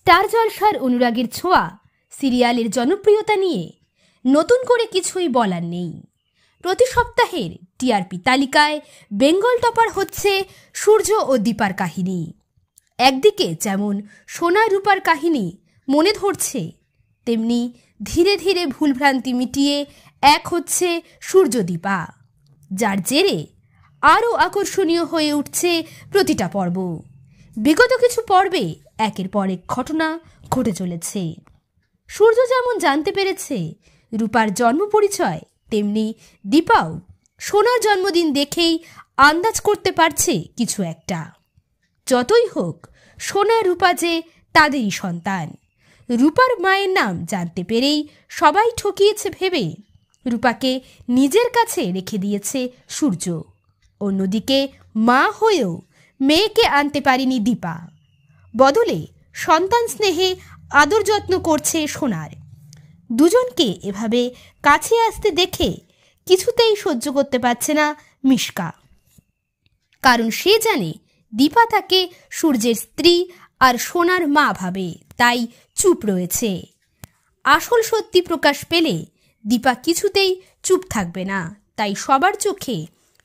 star জলসার অনুরাগের ছোঁয়া সিরিয়ালের জনপ্রিয়তা নিয়ে নতুন করে কিছুই বলার নেই প্রতি সপ্তাহের টিআরপি তালিকায় বেঙ্গল টপার হচ্ছে সূর্য ও দীপার কাহিনী একদিকে যেমন সোনা রূপার কাহিনী মনে ধরছে তেমনি ধীরে ধীরে ভুলভ্রান্তি মিটিয়ে এক হচ্ছে সূর্যদীপা যার জেরে আরও আকর্ষণীয় হয়ে উঠছে প্রতিটা পর্ব বিগত কিছু পর্বে একের পর এক ঘটনা ঘটে চলেছে সূর্য যেমন জানতে পেরেছে রূপার জন্ম পরিচয় তেমনি দীপাও সোনার জন্মদিন দেখেই আন্দাজ করতে পারছে কিছু একটা যতই হোক সোনা রূপা যে তাদেরই সন্তান রূপার মায়ের নাম জানতে পেরেই সবাই ঠকিয়েছে ভেবে রূপাকে নিজের কাছে রেখে দিয়েছে সূর্য অন্যদিকে মা হয়েও মেয়েকে আনতে পারেনি দীপা বদলে সন্তান স্নেহে আদর যত্ন করছে সোনার দুজনকে এভাবে কাছে আসতে দেখে কিছুতেই সহ্য করতে পারছে না মিশকা কারণ সে জানে দীপা তাকে সূর্যের স্ত্রী আর সোনার মা ভাবে তাই চুপ রয়েছে আসল সত্যি প্রকাশ পেলে দীপা কিছুতেই চুপ থাকবে না তাই সবার চোখে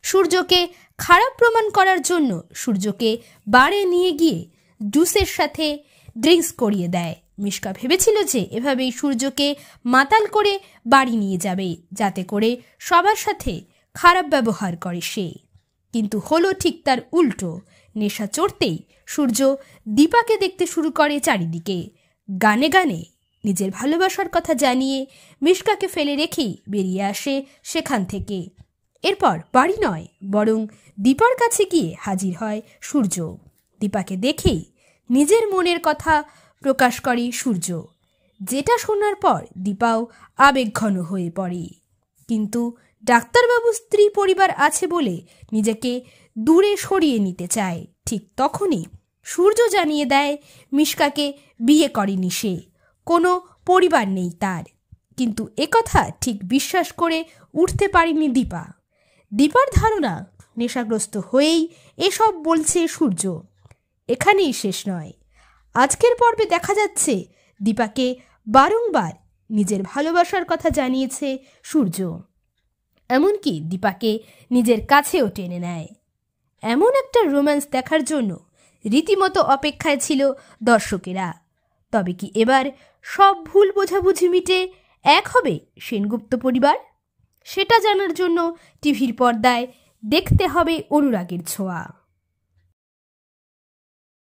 সূর্যকে খারাপ প্রমাণ করার জন্য সূর্যকে বারে নিয়ে গিয়ে জুসের সাথে ড্রিঙ্কস করিয়ে দেয় মিশকা ভেবেছিল যে এভাবেই সূর্যকে মাতাল করে বাড়ি নিয়ে যাবে যাতে করে সবার সাথে খারাপ ব্যবহার করে সে কিন্তু হলো ঠিক তার উল্টো নেশা চড়তেই সূর্য দীপাকে দেখতে শুরু করে চারিদিকে গানে গানে নিজের ভালোবাসার কথা জানিয়ে মিশকাকে ফেলে রেখেই বেরিয়ে আসে সেখান থেকে এরপর বাড়ি নয় বরং দীপার কাছে গিয়ে হাজির হয় সূর্য দীপাকে দেখেই নিজের মনের কথা প্রকাশ করে সূর্য যেটা শোনার পর দীপাও আবেগঘন হয়ে পড়ে কিন্তু ডাক্তারবাবু স্ত্রী পরিবার আছে বলে নিজেকে দূরে সরিয়ে নিতে চায় ঠিক তখনই সূর্য জানিয়ে দেয় মিশকাকে বিয়ে করেনি সে কোনো পরিবার নেই তার কিন্তু একথা ঠিক বিশ্বাস করে উঠতে পারেনি দীপা দীপার ধারণা নেশাগ্রস্ত হয়েই এসব বলছে সূর্য এখানেই শেষ নয় আজকের পর্বে দেখা যাচ্ছে দীপাকে বারংবার নিজের ভালোবাসার কথা জানিয়েছে সূর্য এমনকি দীপাকে নিজের কাছেও টেনে নেয় এমন একটা রোম্যান্স দেখার জন্য রীতিমতো অপেক্ষায় ছিল দর্শকেরা তবে কি এবার সব ভুল বোঝাবুঝি মিটে এক হবে সেনগুপ্ত পরিবার সেটা জানার জন্য টিভির পর্দায় দেখতে হবে অনুরাগের ছোঁয়া